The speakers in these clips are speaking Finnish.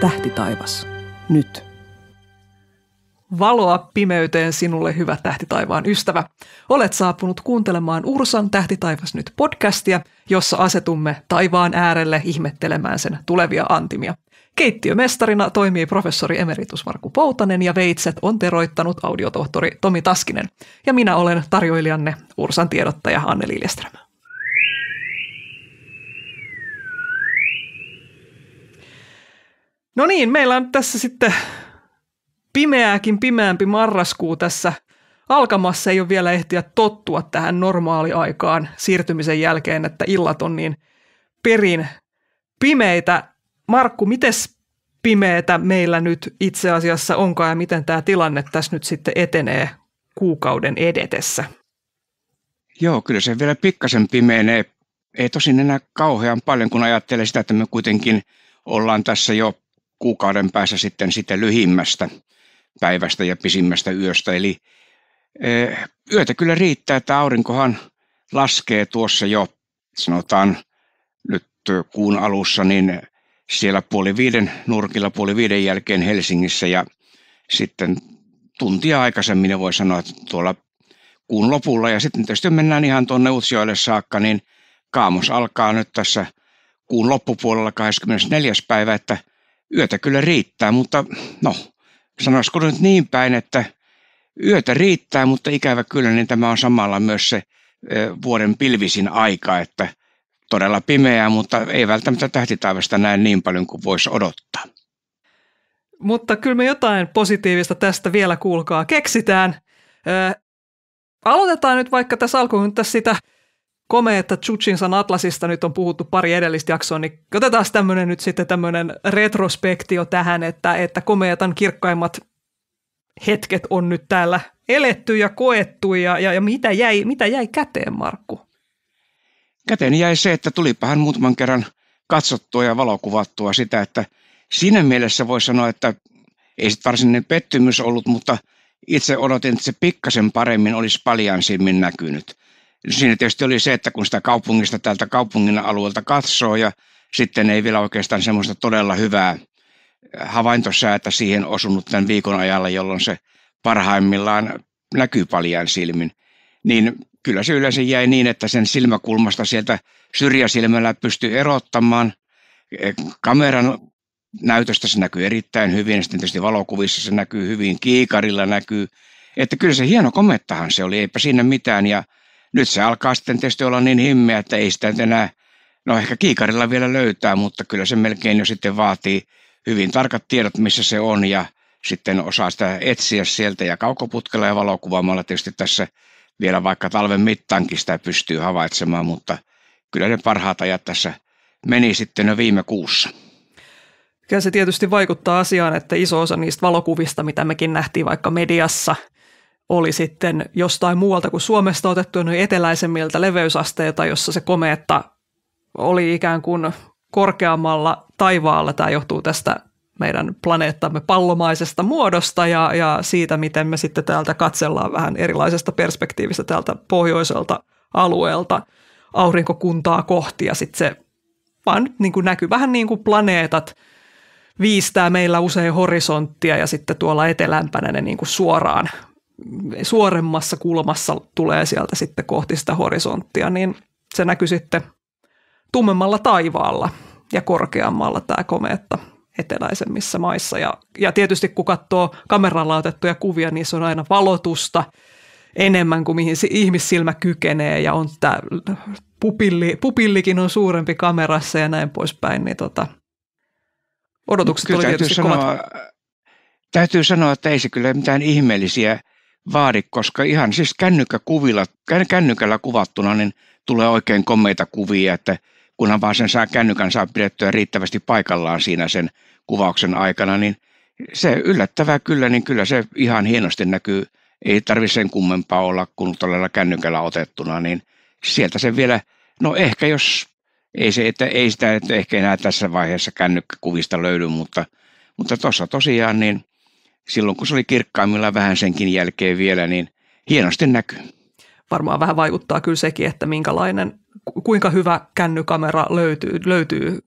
Tähti taivas. Nyt. Valoa pimeyteen sinulle, hyvä tähti taivaan ystävä. Olet saapunut kuuntelemaan Ursan Tähti taivas nyt podcastia, jossa asetumme taivaan äärelle ihmettelemään sen tulevia antimia. Keittiömestarina toimii professori emeritus Markku Poutanen ja veitset on teroittanut audiotohtori Tomi Taskinen. Ja minä olen tarjoilijanne Ursan tiedottaja Anneli Liljeström. No niin, meillä on tässä sitten pimeääkin pimeämpi marraskuu tässä alkamassa. Ei ole vielä ehtiä tottua tähän normaaliaikaan siirtymisen jälkeen, että illat on niin perin pimeitä. Markku, mites pimeitä meillä nyt itse asiassa onkaan ja miten tämä tilanne tässä nyt sitten etenee kuukauden edetessä? Joo, kyllä se vielä pikkasen pimeenee. Ei tosin enää kauhean paljon, kun ajattelee sitä, että me kuitenkin ollaan tässä jo kuukauden päässä sitten sitten lyhimmästä päivästä ja pisimmästä yöstä. Eli e, yötä kyllä riittää, että aurinkohan laskee tuossa jo, sanotaan nyt kuun alussa, niin siellä puoli viiden nurkilla puoli viiden jälkeen Helsingissä ja sitten tuntia aikaisemmin voi sanoa, että tuolla kuun lopulla ja sitten tietysti mennään ihan tuonne Utsjoelle saakka, niin kaamos alkaa nyt tässä kuun loppupuolella 24. päivä, että – yötä kyllä riittää, mutta no, sanoisiko nyt niin päin, että yötä riittää, mutta ikävä kyllä, niin tämä on samalla myös se vuoden pilvisin aika, että todella pimeää, mutta ei välttämättä tähtitaivasta näin niin paljon kuin voisi odottaa. Mutta kyllä me jotain positiivista tästä vielä kuulkaa keksitään. Ö, aloitetaan nyt vaikka tässä alkuun tässä sitä komea, että Chuchinsan Atlasista nyt on puhuttu pari edellistä jaksoa, niin otetaan tämmöinen nyt sitten tämmöinen retrospektio tähän, että, että komeatan kirkkaimmat hetket on nyt täällä eletty ja koettu ja, ja, ja mitä, jäi, mitä jäi käteen, Markku? Käteen jäi se, että tulipahan muutaman kerran katsottua ja valokuvattua sitä, että siinä mielessä voi sanoa, että ei sitten varsinainen pettymys ollut, mutta itse odotin, että se pikkasen paremmin olisi paljansimmin näkynyt – siinä tietysti oli se, että kun sitä kaupungista täältä kaupungin alueelta katsoo ja sitten ei vielä oikeastaan semmoista todella hyvää eh, havaintosäätä siihen osunut tämän viikon ajalla, jolloin se parhaimmillaan näkyy paljon silmin, niin kyllä se yleensä jäi niin, että sen silmäkulmasta sieltä syrjäsilmällä pystyy erottamaan. Eh, kameran näytöstä se näkyy erittäin hyvin, sitten tietysti valokuvissa se näkyy hyvin, kiikarilla näkyy. Että kyllä se hieno komettahan se oli, eipä siinä mitään. Ja nyt se alkaa sitten tietysti olla niin himmeä, että ei sitä enää, no ehkä kiikarilla vielä löytää, mutta kyllä se melkein jo sitten vaatii hyvin tarkat tiedot, missä se on ja sitten osaa sitä etsiä sieltä ja kaukoputkella ja valokuvaamalla tietysti tässä vielä vaikka talven mittaankin sitä pystyy havaitsemaan, mutta kyllä ne parhaat ajat tässä meni sitten jo viime kuussa. Kyllä se tietysti vaikuttaa asiaan, että iso osa niistä valokuvista, mitä mekin nähtiin vaikka mediassa – oli sitten jostain muualta kuin Suomesta otettu noin eteläisemmiltä leveysasteita, jossa se komeetta oli ikään kuin korkeammalla taivaalla. Tämä johtuu tästä meidän planeettamme pallomaisesta muodosta ja, ja siitä, miten me sitten täältä katsellaan vähän erilaisesta perspektiivistä täältä pohjoiselta alueelta aurinkokuntaa kohti ja sitten se vaan niin kuin näkyy vähän niin kuin planeetat viistää meillä usein horisonttia ja sitten tuolla etelämpänä ne niin kuin suoraan suoremmassa kulmassa tulee sieltä sitten kohti sitä horisonttia, niin se näkyy sitten tummemmalla taivaalla ja korkeammalla tämä komeetta eteläisemmissä maissa. Ja, ja tietysti kun katsoo kameralla otettuja kuvia, niin se on aina valotusta enemmän kuin mihin ihmissilmä kykenee ja on tämä pupilli, pupillikin on suurempi kamerassa ja näin poispäin, niin tota, odotukset kyllä oli tietysti sanoa, kovat. Täytyy sanoa, että ei se kyllä mitään ihmeellisiä vaadi, koska ihan siis kännykkäkuvilla, kännykällä kuvattuna niin tulee oikein komeita kuvia, että kunhan vaan sen saa kännykän saa pidettyä riittävästi paikallaan siinä sen kuvauksen aikana, niin se yllättävää kyllä, niin kyllä se ihan hienosti näkyy. Ei tarvitse sen kummempaa olla kuin todella kännykällä otettuna, niin sieltä se vielä, no ehkä jos, ei, se, että, ei sitä että ehkä enää tässä vaiheessa kännykkäkuvista löydy, mutta, mutta tosiaan niin – silloin kun se oli kirkkaimmilla vähän senkin jälkeen vielä, niin hienosti näkyy. Varmaan vähän vaikuttaa kyllä sekin, että minkälainen, kuinka hyvä kännykamera löytyy, löytyy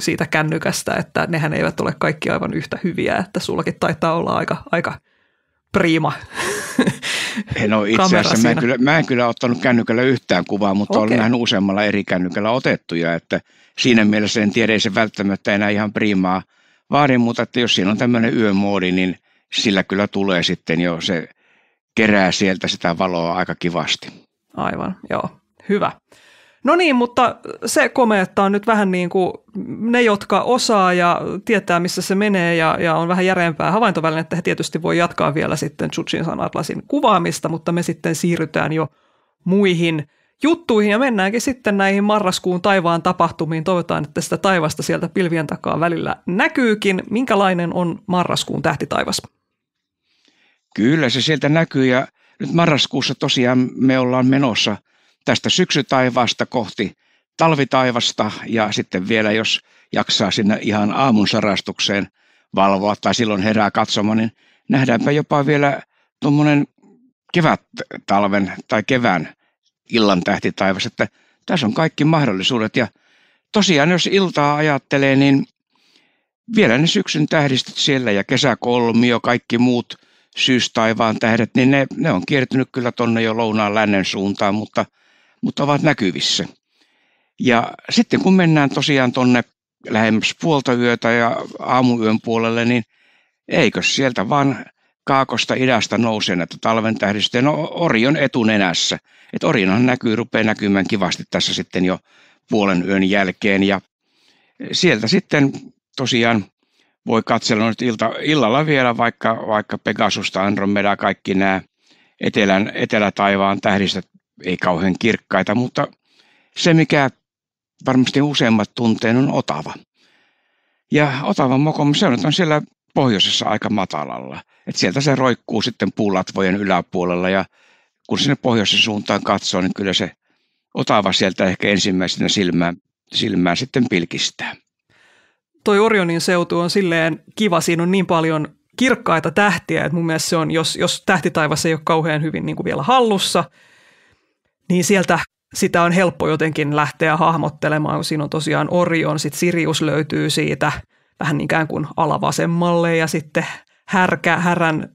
siitä kännykästä, että nehän eivät ole kaikki aivan yhtä hyviä, että sullakin taitaa olla aika, aika priima No itse asiassa mä en, kyllä, mä en kyllä ottanut kännykällä yhtään kuvaa, mutta okay. olen nähnyt useammalla eri kännykällä otettuja, että siinä mielessä en tiedä, ei se välttämättä enää ihan priimaa vaadi, mutta että jos siinä on tämmöinen yömoodi, niin sillä kyllä tulee sitten jo se, kerää sieltä sitä valoa aika kivasti. Aivan, joo. Hyvä. No niin, mutta se komeetta on nyt vähän niin kuin ne, jotka osaa ja tietää, missä se menee ja, ja on vähän havaintoväline, että he tietysti voi jatkaa vielä sitten Chuchinsan Atlasin kuvaamista, mutta me sitten siirrytään jo muihin juttuihin ja mennäänkin sitten näihin marraskuun taivaan tapahtumiin. Toivotaan, että sitä taivasta sieltä pilvien takaa välillä näkyykin. Minkälainen on marraskuun tähtitaivas? Kyllä se sieltä näkyy ja nyt marraskuussa tosiaan me ollaan menossa tästä syksytaivaasta kohti talvitaivasta ja sitten vielä jos jaksaa sinne ihan aamun sarastukseen valvoa tai silloin herää katsomaan, niin nähdäänpä jopa vielä tuommoinen kevät talven tai kevään illan tähti taivas, että tässä on kaikki mahdollisuudet ja tosiaan jos iltaa ajattelee, niin vielä ne syksyn tähdistöt siellä ja kesäkolmio, kaikki muut syystaivaan tähdet, niin ne, ne on kiertynyt kyllä tuonne jo lounaan lännen suuntaan, mutta, mutta ovat näkyvissä. Ja sitten kun mennään tosiaan tonne lähemmäs puolta yötä ja aamuyön puolelle, niin eikö sieltä vaan kaakosta idästä nousee näitä talven tähdistä, no Orion etunenässä. Et Orionhan näkyy, rupeaa näkymään kivasti tässä sitten jo puolen yön jälkeen ja sieltä sitten tosiaan voi katsella nyt ilta, illalla vielä vaikka, vaikka Pegasusta, Andromedaa, kaikki nämä etelän, etelätaivaan tähdistöt ei kauhean kirkkaita, mutta se mikä varmasti useimmat tunteen on Otava. Ja Otavan on, on siellä pohjoisessa aika matalalla. Et sieltä se roikkuu sitten puulatvojen yläpuolella ja kun sinne pohjoisen suuntaan katsoo, niin kyllä se Otava sieltä ehkä ensimmäisenä silmään, silmään sitten pilkistää toi Orionin seutu on silleen kiva, siinä on niin paljon kirkkaita tähtiä, että mun mielestä se on, jos, jos tähtitaivas ei ole kauhean hyvin niin kuin vielä hallussa, niin sieltä sitä on helppo jotenkin lähteä hahmottelemaan, kun siinä on tosiaan Orion, sitten Sirius löytyy siitä vähän ikään kuin alavasemmalle ja sitten härkä, härän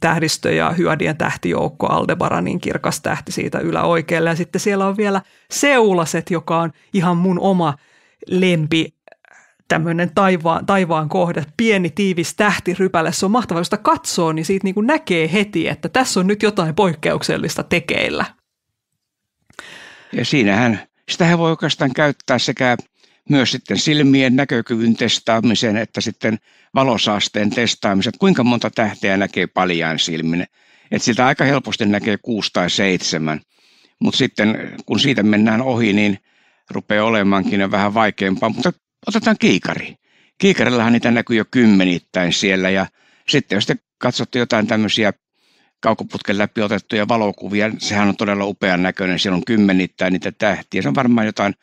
tähdistö ja hyödien tähtijoukko, Aldebaranin kirkas tähti siitä yläoikealle. Ja sitten siellä on vielä Seulaset, joka on ihan mun oma lempi tämmöinen taivaan, taivaan kohde, pieni tiivis tähtirypäle. Se on mahtavaa, sitä katsoo, niin siitä niin kuin näkee heti, että tässä on nyt jotain poikkeuksellista tekeillä. Ja siinähän, sitähän voi oikeastaan käyttää sekä myös sitten silmien näkökyvyn testaamiseen, että sitten valosaasteen testaamiseen. että kuinka monta tähteä näkee paljaan silmin. Että siltä aika helposti näkee kuusi tai seitsemän. Mutta sitten kun siitä mennään ohi, niin rupeaa olemaankin vähän vaikeampaa. Mutta Otetaan kiikari. Kiikarillahan niitä näkyy jo kymmenittäin siellä ja sitten jos te katsotte jotain tämmöisiä kaukoputken läpi otettuja valokuvia, sehän on todella upean näköinen, siellä on kymmenittäin niitä tähtiä, se on varmaan jotain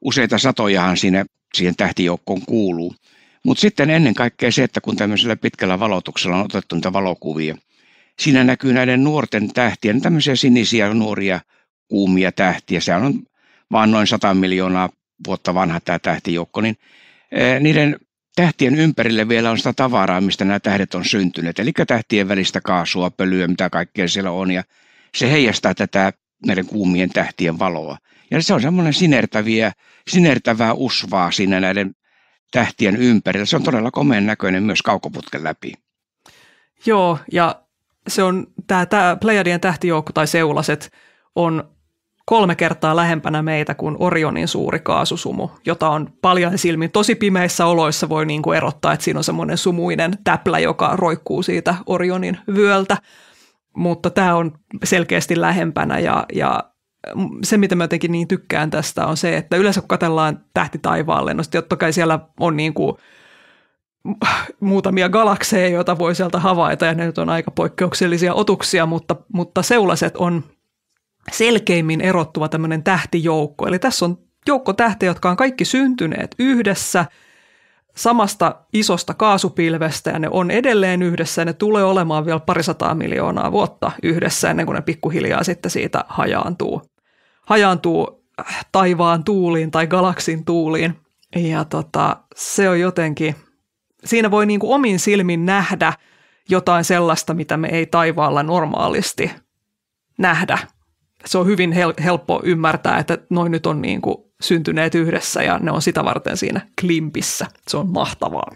useita satojahan siinä, siihen tähtijoukkoon kuuluu. Mutta sitten ennen kaikkea se, että kun tämmöisellä pitkällä valotuksella on otettu niitä valokuvia, siinä näkyy näiden nuorten tähtien, niin tämmöisiä sinisiä nuoria kuumia tähtiä, sehän on vaan noin 100 miljoonaa vuotta vanha tämä tähtijoukko, niin eh, niiden tähtien ympärille vielä on sitä tavaraa, mistä nämä tähdet on syntyneet. Eli tähtien välistä kaasua, pölyä, mitä kaikkea siellä on. Ja se heijastaa tätä näiden kuumien tähtien valoa. Ja se on semmoinen sinertäviä, sinertävää usvaa siinä näiden tähtien ympärillä. Se on todella komeen näköinen myös kaukoputken läpi. Joo, ja se on tämä, tämä Pleiadien tähtijoukko tai seulaset on kolme kertaa lähempänä meitä kuin Orionin suuri kaasusumu, jota on paljon silmin tosi pimeissä oloissa voi niin kuin erottaa, että siinä on semmoinen sumuinen täplä, joka roikkuu siitä Orionin vyöltä. Mutta tämä on selkeästi lähempänä ja, ja se, mitä mä jotenkin niin tykkään tästä, on se, että yleensä kun katsellaan tähti taivaalle, no totta kai siellä on niin kuin muutamia galakseja, joita voi sieltä havaita, ja ne nyt on aika poikkeuksellisia otuksia, mutta, mutta seulaset on selkeimmin erottuva tämmöinen tähtijoukko. Eli tässä on joukko tähtiä, jotka on kaikki syntyneet yhdessä samasta isosta kaasupilvestä ja ne on edelleen yhdessä ja ne tulee olemaan vielä parisataa miljoonaa vuotta yhdessä ennen kuin ne pikkuhiljaa sitten siitä hajaantuu. Hajaantuu äh, taivaan tuuliin tai galaksin tuuliin. Ja tota, se on jotenkin, siinä voi niin kuin omin silmin nähdä jotain sellaista, mitä me ei taivaalla normaalisti nähdä se on hyvin hel- helppo ymmärtää, että noin nyt on niin kuin syntyneet yhdessä ja ne on sitä varten siinä klimpissä. Se on mahtavaa.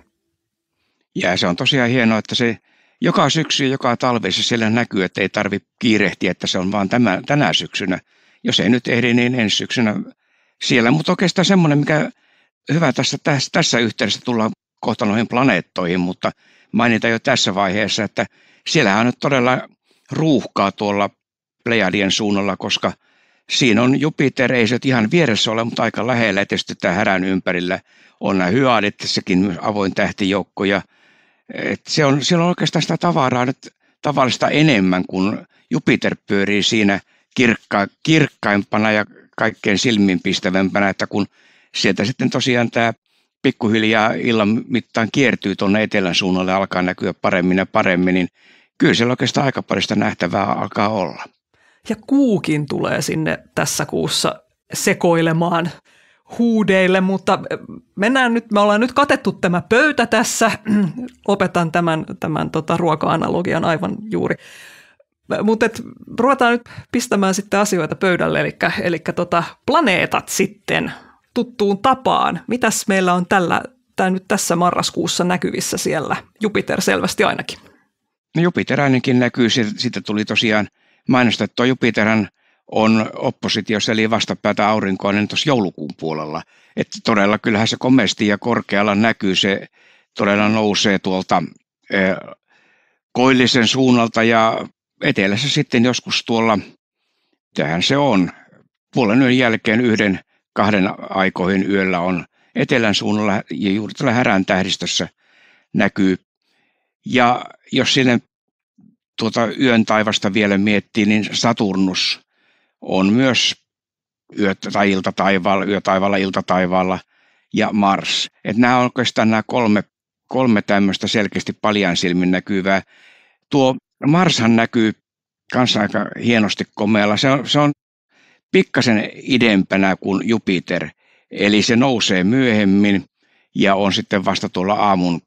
Ja se on tosiaan hienoa, että se joka syksy ja joka talvi se siellä näkyy, että ei tarvitse kiirehtiä, että se on vaan tämä, tänä syksynä. Jos ei nyt ehdi, niin ensi syksynä siellä. Mutta oikeastaan semmoinen, mikä hyvä tässä, tässä, tässä yhteydessä tullaan kohta noihin planeettoihin, mutta mainita jo tässä vaiheessa, että siellähän on todella ruuhkaa tuolla Plejadien suunnalla, koska siinä on Jupiter, ei se ihan vieressä ole, mutta aika lähellä, tietysti tämä härän ympärillä on nämä hyadit, sekin avoin tähtijoukko, ja et se on, siellä on oikeastaan sitä tavaraa nyt tavallista enemmän, kun Jupiter pyörii siinä kirkka, kirkkaimpana ja kaikkein silmiinpistävämpänä, että kun sieltä sitten tosiaan tämä pikkuhiljaa illan mittaan kiertyy tuonne etelän suunnalle, alkaa näkyä paremmin ja paremmin, niin kyllä siellä oikeastaan aika parista nähtävää alkaa olla. Ja kuukin tulee sinne tässä kuussa sekoilemaan huudeille, mutta äh, mennään nyt, me ollaan nyt katettu tämä pöytä tässä. opetan tämän, tämän tota, ruoka-analogian aivan juuri. Äh, mutta ruvetaan nyt pistämään sitten asioita pöydälle, eli, eli tota, planeetat sitten tuttuun tapaan. Mitäs meillä on tällä, tää nyt tässä marraskuussa näkyvissä siellä? Jupiter selvästi ainakin. No Jupiter ainakin näkyy, siitä tuli tosiaan – mainostettua Jupiterhan on oppositiossa eli vastapäätä aurinkoinen niin tuossa joulukuun puolella. Että todella kyllähän se komesti ja korkealla näkyy, se todella nousee tuolta e, koillisen suunnalta ja etelässä sitten joskus tuolla, tähän se on, puolen yön jälkeen yhden kahden aikoihin yöllä on etelän suunnalla ja juuri tällä härän tähdistössä näkyy. Ja jos sinne tuota yön taivasta vielä miettii, niin Saturnus on myös yö tai iltataivaalla, yö taivaalla, iltataivaalla ja Mars. Et nämä on oikeastaan nämä kolme, kolme tämmöistä selkeästi paljon silmin näkyvää. Tuo Marshan näkyy myös aika hienosti komealla. Se on, se on pikkasen idempänä kuin Jupiter, eli se nousee myöhemmin ja on sitten vasta tuolla aamun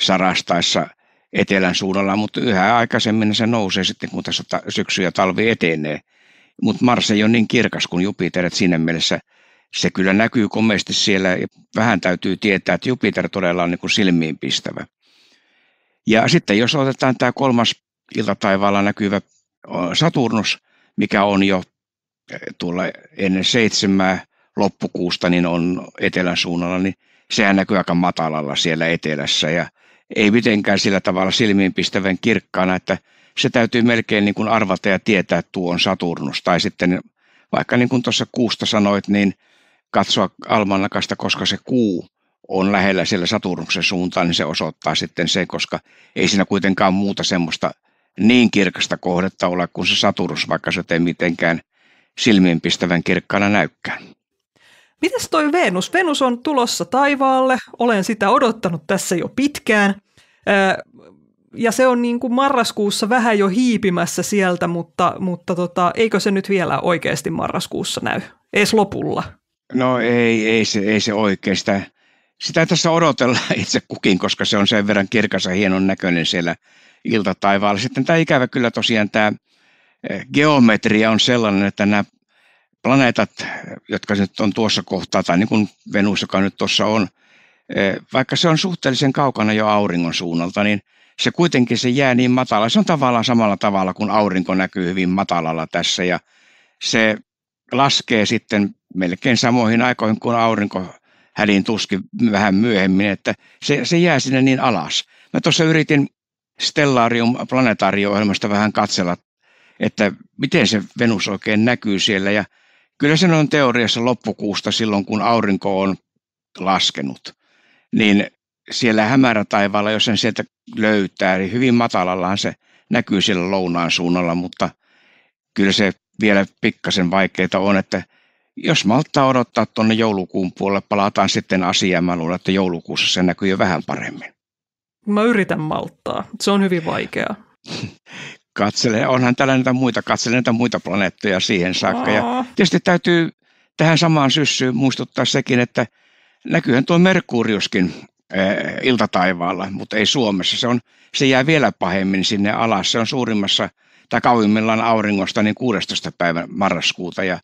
sarastaessa – etelän suunnalla, mutta yhä aikaisemmin se nousee sitten, kun tässä syksy ja talvi etenee. Mutta Mars ei ole niin kirkas kuin Jupiter, että siinä mielessä se kyllä näkyy komeasti siellä. Vähän täytyy tietää, että Jupiter todella on niin kuin silmiinpistävä. Ja sitten jos otetaan tämä kolmas iltataivaalla näkyvä Saturnus, mikä on jo e, tuolla ennen seitsemää loppukuusta, niin on etelän suunnalla, niin sehän näkyy aika matalalla siellä etelässä. Ja ei mitenkään sillä tavalla silmiinpistävän kirkkaana, että se täytyy melkein niin kuin arvata ja tietää, että tuo on Saturnus. Tai sitten vaikka niin kuin tuossa kuusta sanoit, niin katsoa almanakasta, koska se kuu on lähellä siellä Saturnuksen suuntaan, niin se osoittaa sitten se, koska ei siinä kuitenkaan muuta semmoista niin kirkasta kohdetta ole kuin se Saturnus, vaikka se ei mitenkään silmiinpistävän kirkkaana näykään. Mites toi Venus? Venus on tulossa taivaalle, olen sitä odottanut tässä jo pitkään. Ja se on niin kuin marraskuussa vähän jo hiipimässä sieltä, mutta, mutta tota, eikö se nyt vielä oikeasti marraskuussa näy? Ees lopulla. No ei, ei se, ei se oikeastaan. Sitä, sitä tässä odotellaan itse kukin, koska se on sen verran kirkas ja hienon näköinen siellä iltataivaalla. Sitten tämä ikävä kyllä tosiaan tämä eh, geometria on sellainen, että nämä planeetat, jotka nyt on tuossa kohtaa, tai niin kuin Venus, joka nyt tuossa on, eh, vaikka se on suhteellisen kaukana jo auringon suunnalta, niin se kuitenkin se jää niin matala. Se on tavallaan samalla tavalla kuin aurinko näkyy hyvin matalalla tässä ja se laskee sitten melkein samoihin aikoihin kuin aurinko hädin tuskin vähän myöhemmin, että se, se jää sinne niin alas. Mä tuossa yritin Stellarium planetaario-ohjelmasta vähän katsella, että miten se Venus oikein näkyy siellä ja Kyllä se on teoriassa loppukuusta silloin, kun aurinko on laskenut. Niin siellä hämärätaivaalla, jos sen sieltä löytää, niin hyvin matalallaan se näkyy siellä lounaan suunnalla, mutta kyllä se vielä pikkasen vaikeita on, että jos malttaa odottaa tuonne joulukuun puolelle, palataan sitten asiaan. Mä luulen, että joulukuussa se näkyy jo vähän paremmin. Mä yritän malttaa. Se on hyvin vaikeaa. katselen, onhan täällä näitä muita, katselen näitä muita planeettoja siihen saakka. Ja tietysti täytyy tähän samaan syssyyn muistuttaa sekin, että näkyyhän tuo Merkuriuskin eh, iltataivaalla, mutta ei Suomessa. Se, on, se jää vielä pahemmin sinne alas. Se on suurimmassa tai kauimmillaan auringosta niin 16. päivän marraskuuta ja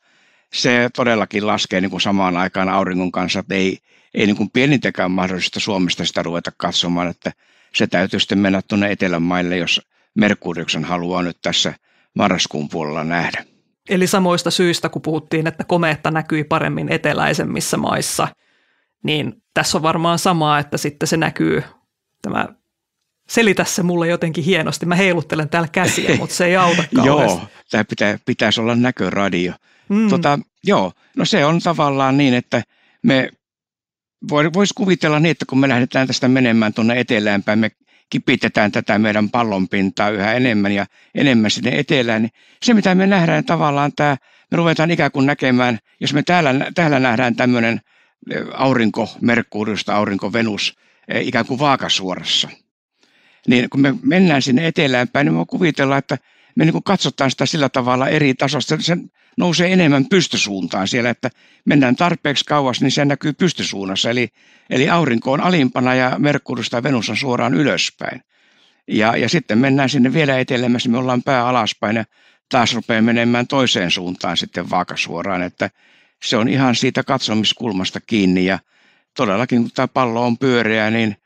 se todellakin laskee niin kuin samaan aikaan auringon kanssa, että ei, ei niin kuin pienintäkään mahdollisesta Suomesta sitä ruveta katsomaan, että se täytyy sitten mennä tuonne Etelänmaille, jos Merkuriuksen haluaa nyt tässä marraskuun puolella nähdä. Eli samoista syistä, kun puhuttiin, että komeetta näkyi paremmin eteläisemmissä maissa, niin tässä on varmaan samaa, että sitten se näkyy tämä selitä se mulle jotenkin hienosti. Mä heiluttelen täällä käsiä, mutta se ei auta Joo, tämä pitää, pitäisi olla näköradio. Mm. Tota, joo, no se on tavallaan niin, että me voisi kuvitella niin, että kun me lähdetään tästä menemään tuonne eteläänpäin, me kipitetään tätä meidän pallonpintaa yhä enemmän ja enemmän sinne etelään, niin se mitä me nähdään tavallaan tämä, me ruvetaan ikään kuin näkemään, jos me täällä, täällä nähdään tämmöinen e, aurinko Merkuriusta, aurinko Venus e, ikään kuin vaakasuorassa, niin kun me mennään sinne etelään päin, niin me kuvitellaan, että me niin katsotaan sitä sillä tavalla eri tasosta. Sen nousee enemmän pystysuuntaan siellä, että mennään tarpeeksi kauas, niin se näkyy pystysuunnassa. Eli, eli aurinko on alimpana ja Merkurius tai Venus on suoraan ylöspäin. Ja, ja sitten mennään sinne vielä etelämässä, me ollaan pää alaspäin ja taas rupeaa menemään toiseen suuntaan sitten vaakasuoraan, että se on ihan siitä katsomiskulmasta kiinni ja todellakin kun tämä pallo on pyöreä, niin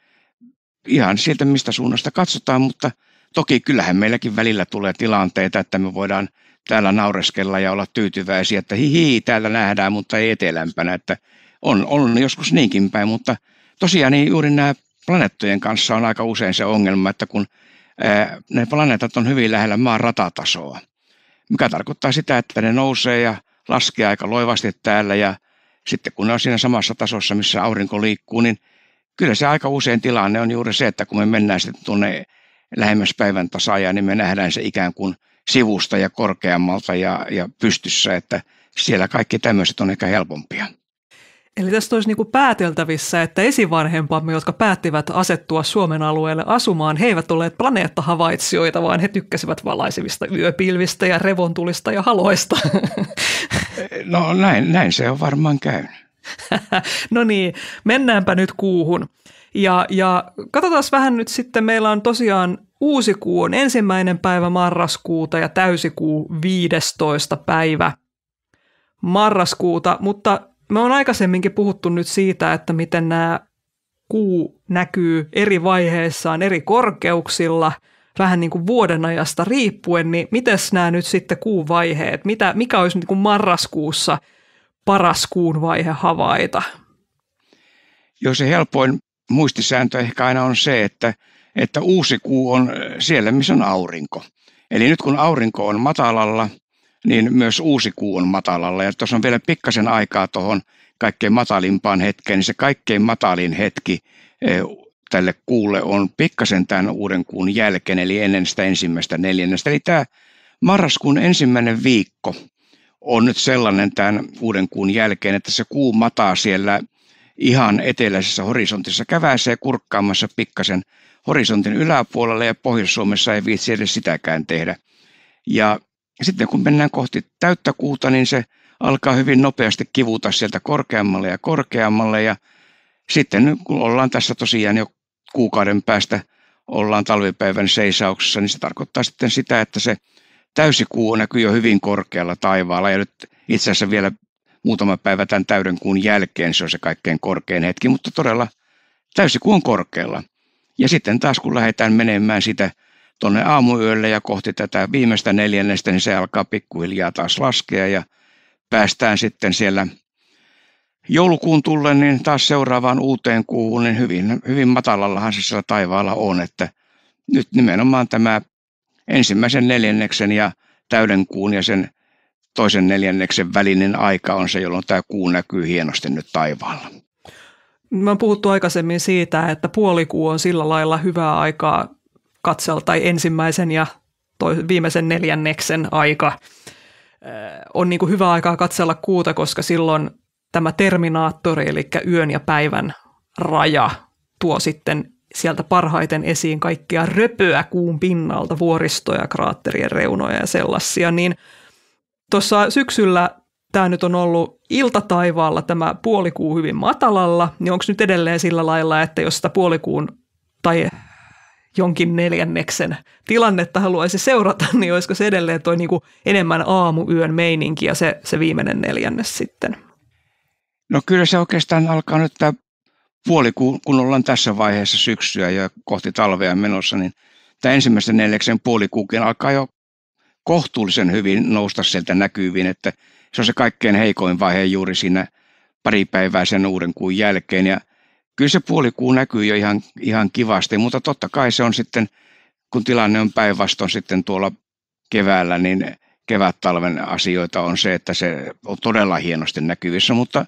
ihan sieltä mistä suunnasta katsotaan, mutta toki kyllähän meilläkin välillä tulee tilanteita, että me voidaan – täällä naureskella ja olla tyytyväisiä, että hihi, täällä nähdään, mutta ei etelämpänä. Että on, on joskus niinkin päin, mutta tosiaan niin juuri nämä planeettojen kanssa on aika usein se ongelma, että kun ää, ne planeetat on hyvin lähellä maan ratatasoa, mikä tarkoittaa sitä, että ne nousee ja laskee aika loivasti täällä ja sitten kun ne on siinä samassa tasossa, missä aurinko liikkuu, niin kyllä se aika usein tilanne on juuri se, että kun me mennään sitten tuonne lähemmäs päivän tasaajaa, niin me nähdään se ikään kuin – sivusta ja korkeammalta ja, ja pystyssä, että siellä kaikki tämmöiset on ehkä helpompia. Eli tästä olisi niin pääteltävissä, että esivanhempamme, jotka päättivät asettua Suomen alueelle asumaan, he eivät olleet planeettahavaitsijoita, vaan he tykkäsivät valaisivista yöpilvistä ja revontulista ja haloista. No näin, näin se on varmaan käynyt. no niin, mennäänpä nyt kuuhun. Ja, ja katsotaan vähän nyt sitten, meillä on tosiaan Uusi kuu on ensimmäinen päivä marraskuuta ja täysikuu 15. päivä marraskuuta, mutta me on aikaisemminkin puhuttu nyt siitä, että miten nämä kuu näkyy eri vaiheissaan eri korkeuksilla, vähän niin kuin vuodenajasta riippuen, niin mites nämä nyt sitten kuun vaiheet, mitä, mikä olisi niin kuin marraskuussa paras kuun vaihe havaita? Joo, se helpoin muistisääntö ehkä aina on se, että – että uusi kuu on eh, siellä, missä on aurinko. Eli nyt kun aurinko on matalalla, niin myös uusi kuu on matalalla. Ja tuossa on vielä pikkasen aikaa tuohon kaikkein matalimpaan hetkeen, niin se kaikkein matalin hetki eh, tälle kuulle on pikkasen tämän uuden kuun jälkeen, eli ennen sitä ensimmäistä neljännestä. Eli tämä marraskuun ensimmäinen viikko on nyt sellainen tämän uuden kuun jälkeen, että se kuu mataa siellä ihan eteläisessä horisontissa käväisee kurkkaamassa pikkasen horisontin yläpuolelle ja Pohjois-Suomessa ei viitsi edes sitäkään tehdä. Ja sitten kun mennään kohti täyttä kuuta, niin se alkaa hyvin nopeasti kivuta sieltä korkeammalle ja korkeammalle ja sitten kun ollaan tässä tosiaan jo kuukauden päästä ollaan talvipäivän seisauksessa, niin se tarkoittaa sitten sitä, että se täysikuu näkyy jo hyvin korkealla taivaalla ja nyt itse asiassa vielä muutama päivä tämän täyden kuun jälkeen se on se kaikkein korkein hetki, mutta todella täysi kuun korkealla. Ja sitten taas kun lähdetään menemään sitä tuonne aamuyölle ja kohti tätä viimeistä neljännestä, niin se alkaa pikkuhiljaa taas laskea ja päästään sitten siellä joulukuun tulle, niin taas seuraavaan uuteen kuuhun, niin hyvin, hyvin matalallahan se siellä taivaalla on, että nyt nimenomaan tämä ensimmäisen neljänneksen ja täyden kuun ja sen toisen neljänneksen välinen aika on se, jolloin tämä kuu näkyy hienosti nyt taivaalla. Mä oon puhuttu aikaisemmin siitä, että puolikuu on sillä lailla hyvää aikaa katsella tai ensimmäisen ja toi, viimeisen neljänneksen aika on niin kuin hyvä aikaa katsella kuuta, koska silloin tämä terminaattori, eli yön ja päivän raja, tuo sitten sieltä parhaiten esiin kaikkia röpöä kuun pinnalta, vuoristoja, kraatterien reunoja ja sellaisia, niin – Tuossa syksyllä tämä nyt on ollut iltataivaalla tämä puolikuu hyvin matalalla, niin onko nyt edelleen sillä lailla, että jos sitä puolikuun tai jonkin neljänneksen tilannetta haluaisi seurata, niin olisiko se edelleen toi niinku enemmän aamuyön meininki ja se, se viimeinen neljännes sitten? No kyllä se oikeastaan alkaa nyt tämä puolikuu kun ollaan tässä vaiheessa syksyä ja kohti talvea menossa, niin tämä ensimmäisen neljäksen puolikuukin alkaa jo kohtuullisen hyvin nousta sieltä näkyviin, että se on se kaikkein heikoin vaihe juuri siinä pari päivää sen uuden kuun jälkeen. Ja kyllä se puolikuu näkyy jo ihan, ihan kivasti, mutta totta kai se on sitten, kun tilanne on päinvastoin sitten tuolla keväällä, niin kevät-talven asioita on se, että se on todella hienosti näkyvissä, mutta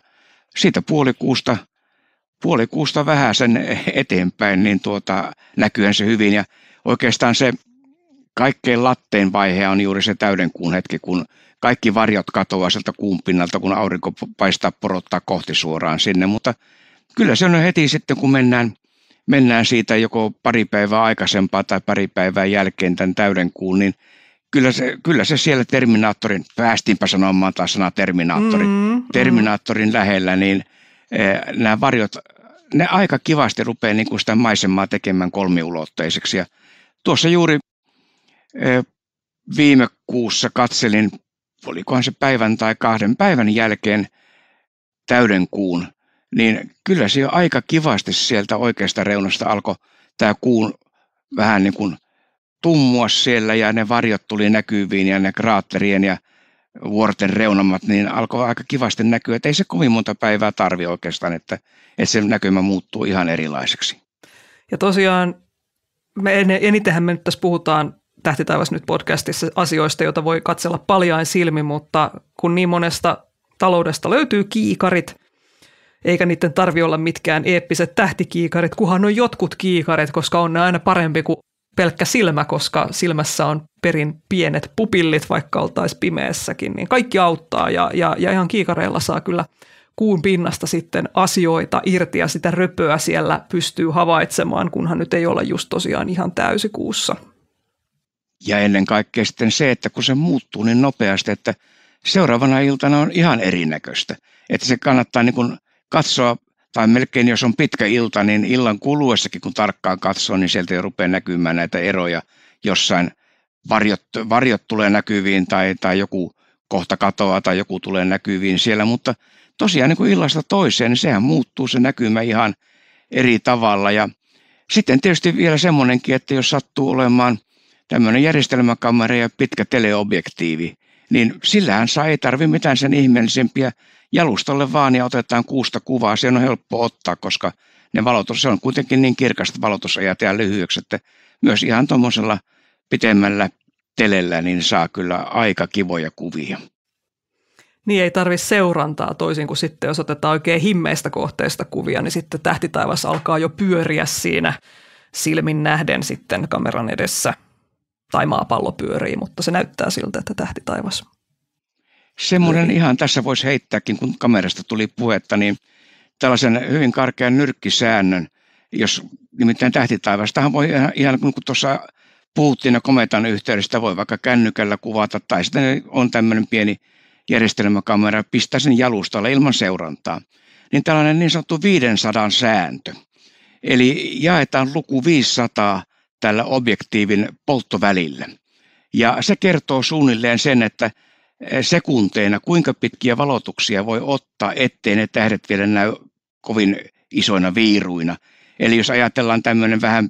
siitä puolikuusta, puolikuusta vähän sen eteenpäin, niin tuota, näkyen se hyvin. Ja oikeastaan se kaikkein latteen vaihe on juuri se täydenkuun hetki, kun kaikki varjot katoaa sieltä kuun pinnalta, kun aurinko paistaa porottaa kohti suoraan sinne. Mutta kyllä se on heti sitten, kun mennään, mennään siitä joko pari päivää aikaisempaa tai pari päivää jälkeen tämän täydenkuun, niin kyllä se, kyllä se siellä Terminaattorin, päästinpä sanomaan taas sana Terminaattori, mm-hmm, mm, mm-hmm. Terminaattorin lähellä, niin e, nämä varjot, ne aika kivasti rupeaa niin kuin sitä maisemaa tekemään kolmiulotteiseksi. Ja tuossa juuri Eh, viime kuussa katselin, olikohan se päivän tai kahden päivän jälkeen täyden kuun, niin kyllä se jo aika kivasti sieltä oikeasta reunasta alkoi tämä kuun vähän niin kuin tummua siellä ja ne varjot tuli näkyviin ja ne kraatterien ja vuorten reunamat, niin alkoi aika kivasti näkyä, että ei se kovin monta päivää tarvi oikeastaan, että, että se näkymä muuttuu ihan erilaiseksi. Ja tosiaan me enitenhän me nyt tässä puhutaan Tähti taivas nyt podcastissa asioista, joita voi katsella paljain silmi, mutta kun niin monesta taloudesta löytyy kiikarit, eikä niiden tarvi olla mitkään eeppiset tähtikiikarit, kunhan on jotkut kiikarit, koska on ne aina parempi kuin pelkkä silmä, koska silmässä on perin pienet pupillit, vaikka oltaisiin pimeässäkin, niin kaikki auttaa ja, ja, ja ihan kiikareilla saa kyllä kuun pinnasta sitten asioita irti ja sitä röpöä siellä pystyy havaitsemaan, kunhan nyt ei olla just tosiaan ihan täysikuussa. Ja ennen kaikkea sitten se, että kun se muuttuu niin nopeasti, että seuraavana iltana on ihan erinäköistä. Että se kannattaa niin kuin katsoa, tai melkein jos on pitkä ilta, niin illan kuluessakin kun tarkkaan katsoo, niin sieltä jo rupeaa näkymään näitä eroja jossain. Varjot, varjot tulee näkyviin tai, tai joku kohta katoaa tai joku tulee näkyviin siellä, mutta tosiaan niin kuin illasta toiseen, niin sehän muuttuu se näkymä ihan eri tavalla. Ja sitten tietysti vielä semmoinenkin, että jos sattuu olemaan – tämmöinen järjestelmäkamera ja pitkä teleobjektiivi, niin sillähän saa, ei tarvi mitään sen ihmeellisempiä. Jalustalle vaan ja otetaan kuusta kuvaa, se on helppo ottaa, koska ne valotus, se on kuitenkin niin kirkasta valotusajat ja lyhyeksi, että myös ihan tuommoisella pitemmällä telellä niin saa kyllä aika kivoja kuvia. Niin ei tarvi seurantaa toisin kuin sitten, jos otetaan oikein himmeistä kohteista kuvia, niin sitten tähtitaivas alkaa jo pyöriä siinä silmin nähden sitten kameran edessä tai maapallo pyörii, mutta se näyttää siltä, että tähti taivas. Semmoinen ihan tässä voisi heittääkin, kun kamerasta tuli puhetta, niin tällaisen hyvin karkean nyrkkisäännön, jos nimittäin tähti tähtitaivastahan voi ihan, ihan niin kuin tuossa puhuttiin ja kometan yhteydestä, voi vaikka kännykällä kuvata tai sitten on tämmöinen pieni järjestelmäkamera, pistää sen jalustalle ilman seurantaa. Niin tällainen niin sanottu 500 sääntö. Eli jaetaan luku 500 tällä objektiivin polttovälillä. Ja se kertoo suunnilleen sen, että eh, sekunteina kuinka pitkiä valotuksia voi ottaa, ettei ne tähdet vielä näy kovin isoina viiruina. Eli jos ajatellaan tämmöinen vähän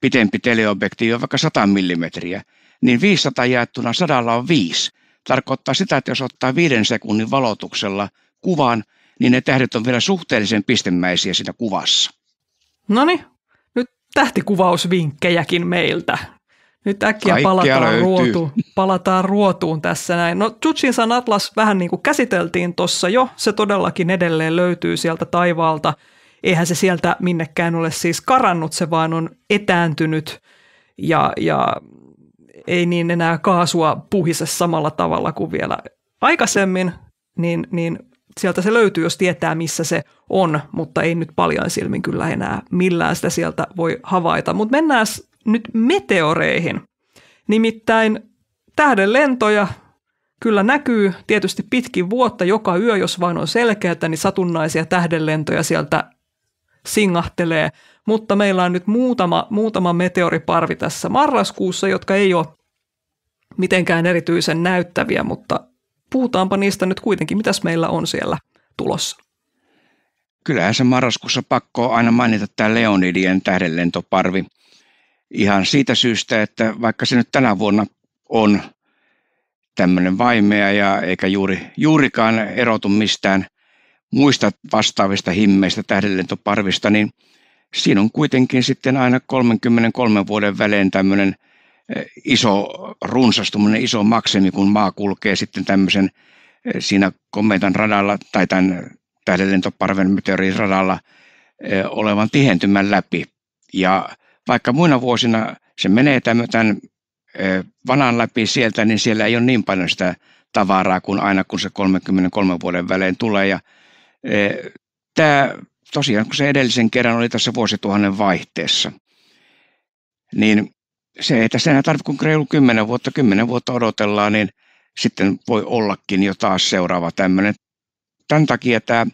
pitempi teleobjektiivi, vaikka 100 millimetriä, niin 500 jaettuna 100 on 5. Tarkoittaa sitä, että jos ottaa viiden sekunnin valotuksella kuvan, niin ne tähdet on vielä suhteellisen pistemäisiä siinä kuvassa. No niin, tähtikuvausvinkkejäkin meiltä. Nyt äkkiä palataan ruotuun, palataan ruotuun tässä näin. No Jutsinsan atlas vähän niin kuin käsiteltiin tuossa jo, se todellakin edelleen löytyy sieltä taivaalta. Eihän se sieltä minnekään ole siis karannut, se vaan on etääntynyt ja, ja ei niin enää kaasua puhise samalla tavalla kuin vielä aikaisemmin, niin, niin sieltä se löytyy, jos tietää missä se on, mutta ei nyt paljon silmin kyllä enää millään sitä sieltä voi havaita. Mutta mennään nyt meteoreihin. Nimittäin tähdenlentoja kyllä näkyy tietysti pitkin vuotta joka yö, jos vain on selkeätä, niin satunnaisia tähdenlentoja sieltä singahtelee. Mutta meillä on nyt muutama, muutama meteoriparvi tässä marraskuussa, jotka ei ole mitenkään erityisen näyttäviä, mutta puhutaanpa niistä nyt kuitenkin. Mitäs meillä on siellä tulossa? Kyllähän se marraskuussa pakko aina mainita tämä Leonidien tähdenlentoparvi. Ihan siitä syystä, että vaikka se nyt tänä vuonna on tämmöinen vaimea ja eikä juuri, juurikaan erotu mistään muista vastaavista himmeistä tähdenlentoparvista, niin siinä on kuitenkin sitten aina 33 vuoden välein tämmöinen iso runsastuminen, iso maksimi, kun maa kulkee sitten tämmöisen eh, siinä kometan radalla tai tämän tähdenlentoparven meteorin radalla eh, olevan tihentymän läpi. Ja vaikka muina vuosina se menee tämän eh, vanan läpi sieltä, niin siellä ei ole niin paljon sitä tavaraa kuin aina, kun se 33 vuoden välein tulee. Ja tämä tosiaan, kun se edellisen kerran oli tässä vuosituhannen vaihteessa, niin se että sen enää tarvitse kun reilu kymmenen vuotta. Kymmenen vuotta odotellaan, niin sitten voi ollakin jo taas seuraava tämmöinen. Tämän takia tämä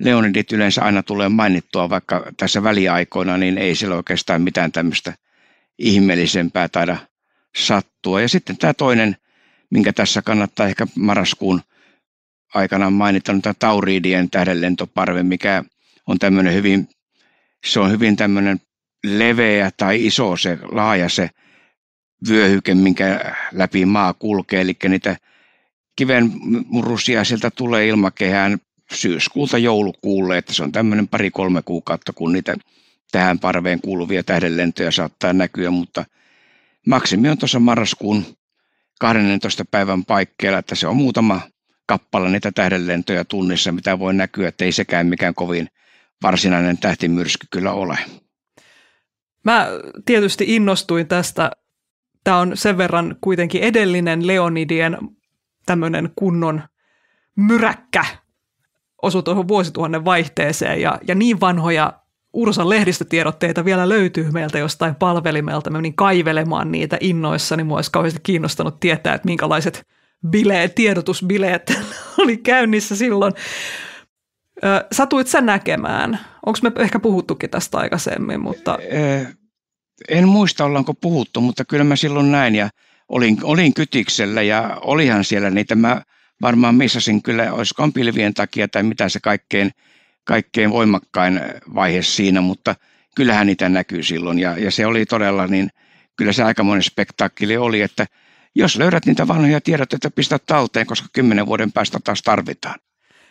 Leonidit yleensä aina tulee mainittua, vaikka tässä väliaikoina, niin ei sillä oikeastaan mitään tämmöistä ihmeellisempää taida sattua. Ja sitten tämä toinen, minkä tässä kannattaa ehkä marraskuun aikana mainita, on tämä Tauriidien tähdenlentoparve, mikä on tämmöinen hyvin, se on hyvin tämmöinen leveä tai iso se, laaja se vyöhyke, minkä läpi maa kulkee. Eli niitä kiven murusia sieltä tulee ilmakehään syyskuulta joulukuulle, että se on tämmöinen pari-kolme kuukautta, kun niitä tähän parveen kuuluvia tähdenlentoja saattaa näkyä, mutta maksimi on tuossa marraskuun 12 päivän paikkeilla, että se on muutama kappale niitä tähdenlentoja tunnissa, mitä voi näkyä, että ei sekään mikään kovin varsinainen tähtimyrsky kyllä ole. Mä tietysti innostuin tästä. Tämä on sen verran kuitenkin edellinen Leonidien tämmöinen kunnon myräkkä osui tuohon vuosituhannen vaihteeseen ja, ja niin vanhoja Ursan lehdistötiedotteita vielä löytyy meiltä jostain palvelimelta. Mä menin kaivelemaan niitä innoissa, niin mua olisi kauheasti kiinnostanut tietää, että minkälaiset bileet, tiedotusbileet oli käynnissä silloin satuit sä näkemään? Onko me ehkä puhuttukin tästä aikaisemmin? Mutta... En muista, ollaanko puhuttu, mutta kyllä mä silloin näin ja olin, olin kytiksellä ja olihan siellä niitä. Mä varmaan missasin kyllä, olisikohan pilvien takia tai mitä se kaikkein, kaikkein voimakkain vaihe siinä, mutta kyllähän niitä näkyy silloin ja, ja se oli todella niin, kyllä se aikamoinen spektaakkeli oli, että jos löydät niitä vanhoja tiedot, että pistä talteen, koska kymmenen vuoden päästä taas tarvitaan.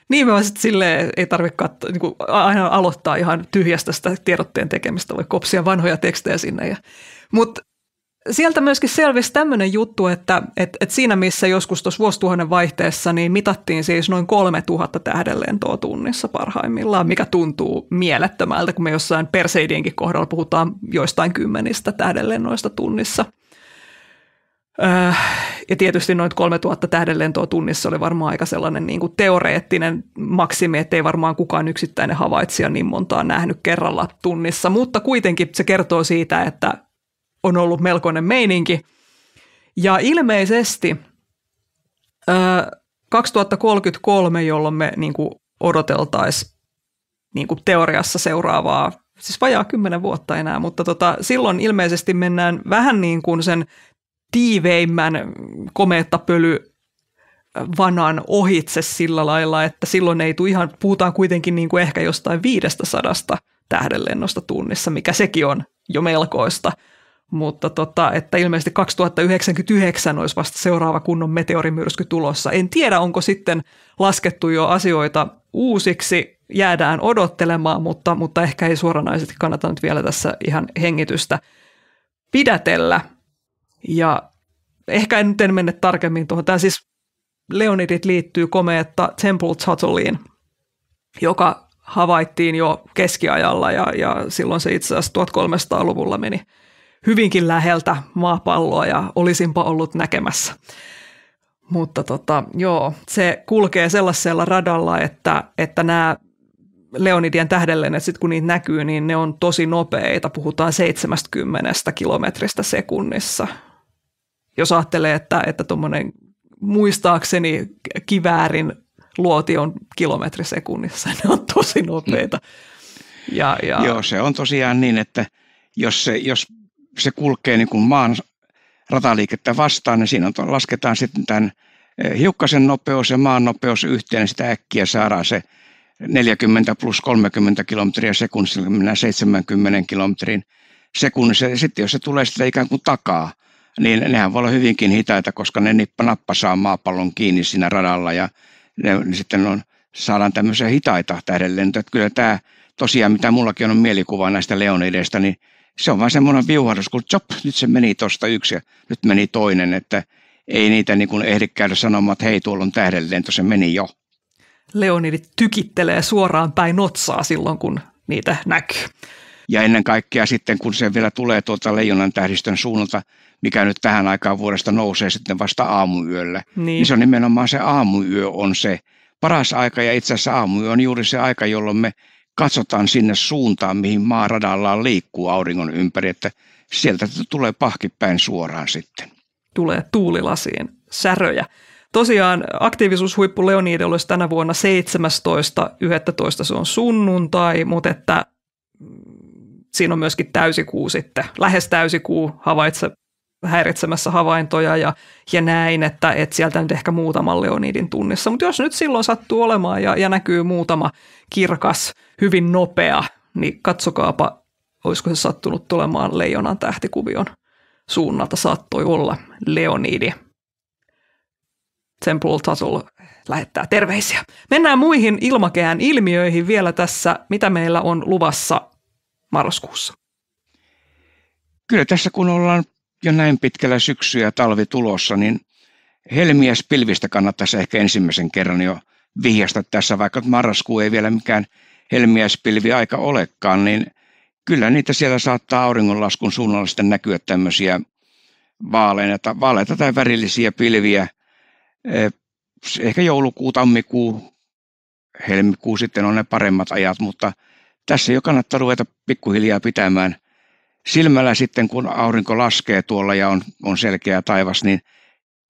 Niin mä sitten silleen, ei tarvitse katsoa, niin aina aloittaa ihan tyhjästä sitä tiedotteen tekemistä, voi kopsia vanhoja tekstejä sinne. Ja, mutta sieltä myöskin selvisi tämmöinen juttu, että et, et siinä missä joskus tuossa vuosituhannen vaihteessa niin mitattiin siis noin 3000 tuo tunnissa parhaimmillaan, mikä tuntuu mielettömältä, kun me jossain perseidienkin kohdalla puhutaan joistain kymmenistä noista tunnissa – Äh, ja tietysti noin 3000 tähdenlentoa tunnissa oli varmaan aika sellainen niin kuin teoreettinen maksimi, ei varmaan kukaan yksittäinen havaitsija niin montaa nähnyt kerralla tunnissa, mutta kuitenkin se kertoo siitä, että on ollut melkoinen meininki. Ja ilmeisesti 2033, äh, jolloin me niin kuin odoteltaisiin niin kuin teoriassa seuraavaa, siis vajaa kymmenen vuotta enää, mutta tota, silloin ilmeisesti mennään vähän niin kuin sen tiiveimmän komeettapöly vanan ohitse sillä lailla, että silloin ei tule ihan, puhutaan kuitenkin niin kuin ehkä jostain 500 tähdenlennosta tunnissa, mikä sekin on jo melkoista. Mutta tota, että ilmeisesti 2099 olisi vasta seuraava kunnon meteorimyrsky tulossa. En tiedä, onko sitten laskettu jo asioita uusiksi, jäädään odottelemaan, mutta, mutta ehkä ei suoranaisesti kannata nyt vielä tässä ihan hengitystä pidätellä – ja ehkä en nyt en mene tarkemmin tuohon. Tämä siis Leonidit liittyy komeetta Temple Tuttleiin, joka havaittiin jo keskiajalla ja, ja silloin se itse asiassa 1300-luvulla meni hyvinkin läheltä maapalloa ja olisinpa ollut näkemässä. Mutta tota, joo, se kulkee sellaisella radalla, että, että nämä Leonidien että sitten kun niitä näkyy, niin ne on tosi nopeita. Puhutaan 70 kilometristä sekunnissa jos ajattelee, että, että tuommoinen muistaakseni kiväärin luoti on kilometri sekunnissa, ne on tosi nopeita. Mm. Ja, ja... Joo, se on tosiaan niin, että jos se, jos se kulkee niin kuin maan rataliikettä vastaan, niin siinä on, lasketaan sitten tämän eh, hiukkasen nopeus ja maan nopeus yhteen, niin sitä äkkiä saadaan se 40 plus 30 kilometriä sekunnissa, mennään 70 kilometrin sekunnissa. Ja sitten jos se tulee sitä ikään kuin takaa, niin nehän voi olla hyvinkin hitaita, koska ne nappa saa maapallon kiinni siinä radalla ja ne, niin sitten on, saadaan tämmöisiä hitaita tähdenlentoja. Että kyllä tämä tosiaan, mitä mullakin on mielikuva näistä Leonideista, niin se on vain semmoinen viuhdus, kun chop, nyt se meni tuosta yksi ja nyt meni toinen, että ei niitä niin kuin ehdi käydä sanomaan, että hei, tuolla on tähdenlento, se meni jo. Leonidit tykittelee suoraan päin notsaa silloin, kun niitä näkyy. Ja ennen kaikkea sitten, kun se vielä tulee tuolta leijonan tähdistön suunnalta, mikä nyt tähän aikaan vuodesta nousee sitten vasta aamuyöllä, niin, niin se on nimenomaan se aamuyö on se paras aika ja itse asiassa aamuyö on juuri se aika, jolloin me katsotaan sinne suuntaan, mihin maa radallaan liikkuu auringon ympäri, että sieltä tulee pahkipäin suoraan sitten. Tulee tuulilasiin säröjä. Tosiaan aktiivisuushuippu Leonide olisi tänä vuonna 17.11. se on sunnuntai, mutta että siinä on myöskin täysikuu sitten, lähes täysikuu havaitse, häiritsemässä havaintoja ja, ja näin, että, että sieltä nyt ehkä muutama leonidin tunnissa. Mutta jos nyt silloin sattuu olemaan ja, ja näkyy muutama kirkas, hyvin nopea, niin katsokaapa, olisiko se sattunut tulemaan leijonan tähtikuvion suunnalta saattoi olla Leonidi. Temple Tuttle lähettää terveisiä. Mennään muihin ilmakehän ilmiöihin vielä tässä, mitä meillä on luvassa marraskuussa. Kyllä tässä kun ollaan jo näin pitkällä syksy ja talvi tulossa, niin helmies pilvistä kannattaisi ehkä ensimmäisen kerran jo vihjasta tässä, vaikka marraskuu ei vielä mikään helmiäispilvi aika olekaan, niin kyllä niitä siellä saattaa auringonlaskun suunnalla sitten näkyä tämmöisiä vaaleita, vaaleita tai värillisiä pilviä. Ehkä joulukuu, tammikuu, helmikuu sitten on ne paremmat ajat, mutta – tässä jo kannattaa ruveta pikkuhiljaa pitämään silmällä sitten, kun aurinko laskee tuolla ja on, on selkeä taivas, niin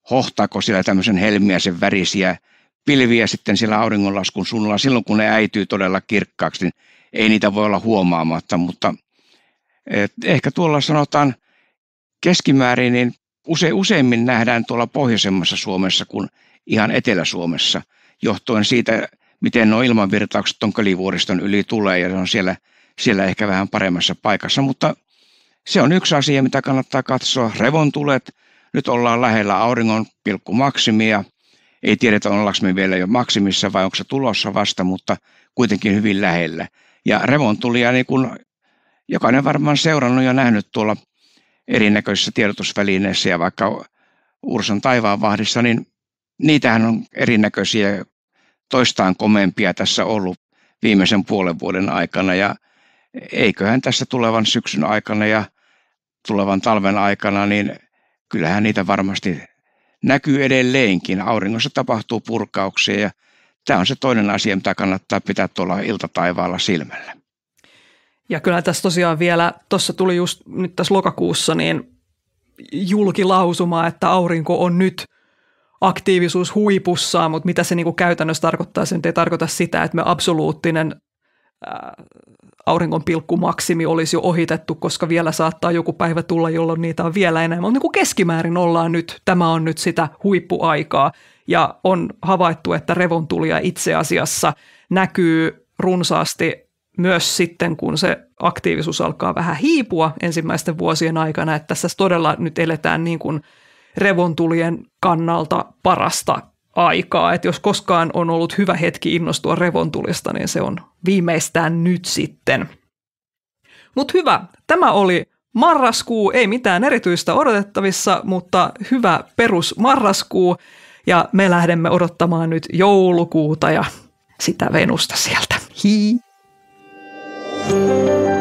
hohtaako siellä tämmöisen sen värisiä pilviä sitten siellä auringonlaskun suunnalla. Silloin kun ne äityy todella kirkkaaksi, niin ei niitä voi olla huomaamatta, mutta et ehkä tuolla sanotaan keskimäärin, niin use, useimmin nähdään tuolla pohjoisemmassa Suomessa kuin ihan Etelä-Suomessa, johtuen siitä miten nuo ilmanvirtaukset ton kölivuoriston yli tulee ja se on siellä, siellä ehkä vähän paremmassa paikassa, mutta se on yksi asia, mitä kannattaa katsoa. Revontulet, nyt ollaan lähellä auringon pilkkumaksimia. Ei tiedetä, ollaanko me vielä jo maksimissa vai onko se tulossa vasta, mutta kuitenkin hyvin lähellä. Ja revontulia, niin kuin jokainen varmaan seurannut ja nähnyt tuolla erinäköisissä tiedotusvälineissä ja vaikka Ursan taivaanvahdissa, niin niitähän on erinäköisiä toistaan komempia tässä ollut viimeisen puolen vuoden aikana ja eiköhän tässä tulevan syksyn aikana ja tulevan talven aikana, niin kyllähän niitä varmasti näkyy edelleenkin. Auringossa tapahtuu purkauksia ja tämä on se toinen asia, mitä kannattaa pitää tuolla iltataivaalla silmällä. Ja kyllä tässä tosiaan vielä, tuossa tuli just nyt tässä lokakuussa niin julkilausuma, että aurinko on nyt aktiivisuus huipussaan, mutta mitä se niin kuin käytännössä tarkoittaa, se nyt ei tarkoita sitä, että me absoluuttinen ää, auringon olisi jo ohitettu, koska vielä saattaa joku päivä tulla, jolloin niitä on vielä enemmän. niin kuin keskimäärin ollaan nyt, tämä on nyt sitä huippuaikaa ja on havaittu, että revontulia itse asiassa näkyy runsaasti myös sitten, kun se aktiivisuus alkaa vähän hiipua ensimmäisten vuosien aikana, että tässä todella nyt eletään niin kuin – revontulien kannalta parasta aikaa. Että jos koskaan on ollut hyvä hetki innostua revontulista, niin se on viimeistään nyt sitten. Mutta hyvä, tämä oli marraskuu, ei mitään erityistä odotettavissa, mutta hyvä perus marraskuu. Ja me lähdemme odottamaan nyt joulukuuta ja sitä Venusta sieltä. Hii! thank you